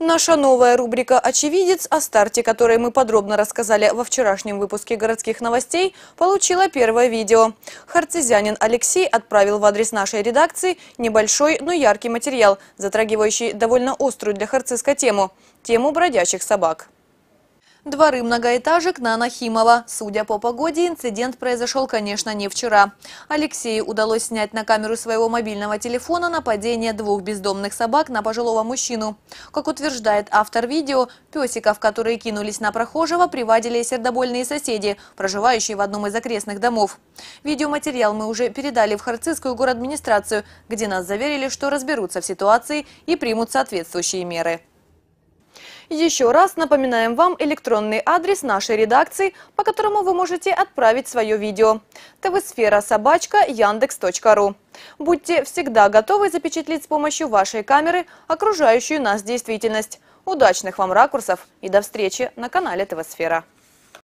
Наша новая рубрика «Очевидец», о старте которой мы подробно рассказали во вчерашнем выпуске городских новостей, получила первое видео. Харцизянин Алексей отправил в адрес нашей редакции небольшой, но яркий материал, затрагивающий довольно острую для харциска тему – тему бродячих собак. Дворы многоэтажек на Нахимова. Судя по погоде, инцидент произошел, конечно, не вчера. Алексею удалось снять на камеру своего мобильного телефона нападение двух бездомных собак на пожилого мужчину. Как утверждает автор видео, песиков, которые кинулись на прохожего, приводили сердобольные соседи, проживающие в одном из окрестных домов. Видеоматериал мы уже передали в Харцизскую город администрацию, где нас заверили, что разберутся в ситуации и примут соответствующие меры. Еще раз напоминаем вам электронный адрес нашей редакции, по которому вы можете отправить свое видео. ТВ Сфера собачка яндекс.ру Будьте всегда готовы запечатлеть с помощью вашей камеры окружающую нас действительность. Удачных вам ракурсов и до встречи на канале ТВ-сфера.